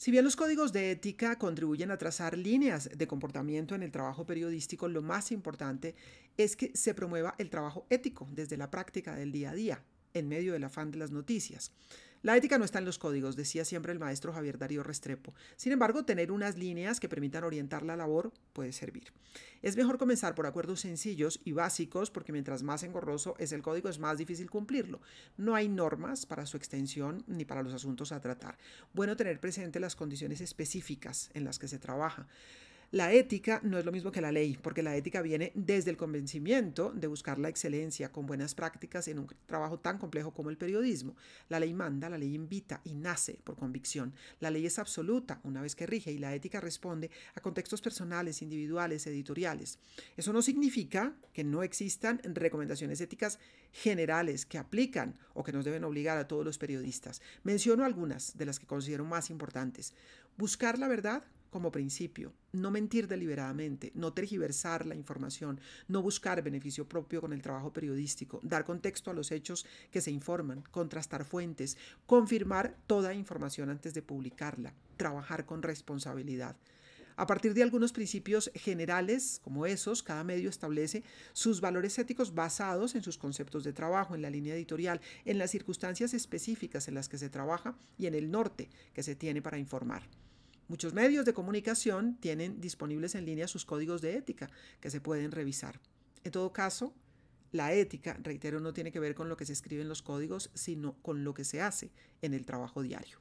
Si bien los códigos de ética contribuyen a trazar líneas de comportamiento en el trabajo periodístico, lo más importante es que se promueva el trabajo ético desde la práctica del día a día, en medio del afán de las noticias. La ética no está en los códigos, decía siempre el maestro Javier Darío Restrepo. Sin embargo, tener unas líneas que permitan orientar la labor puede servir. Es mejor comenzar por acuerdos sencillos y básicos, porque mientras más engorroso es el código, es más difícil cumplirlo. No hay normas para su extensión ni para los asuntos a tratar. Bueno tener presente las condiciones específicas en las que se trabaja. La ética no es lo mismo que la ley, porque la ética viene desde el convencimiento de buscar la excelencia con buenas prácticas en un trabajo tan complejo como el periodismo. La ley manda, la ley invita y nace por convicción. La ley es absoluta una vez que rige y la ética responde a contextos personales, individuales, editoriales. Eso no significa que no existan recomendaciones éticas generales que aplican o que nos deben obligar a todos los periodistas. Menciono algunas de las que considero más importantes. Buscar la verdad como principio, no mentir deliberadamente, no tergiversar la información, no buscar beneficio propio con el trabajo periodístico, dar contexto a los hechos que se informan, contrastar fuentes, confirmar toda información antes de publicarla, trabajar con responsabilidad. A partir de algunos principios generales, como esos, cada medio establece sus valores éticos basados en sus conceptos de trabajo, en la línea editorial, en las circunstancias específicas en las que se trabaja y en el norte que se tiene para informar. Muchos medios de comunicación tienen disponibles en línea sus códigos de ética que se pueden revisar. En todo caso, la ética, reitero, no tiene que ver con lo que se escribe en los códigos, sino con lo que se hace en el trabajo diario.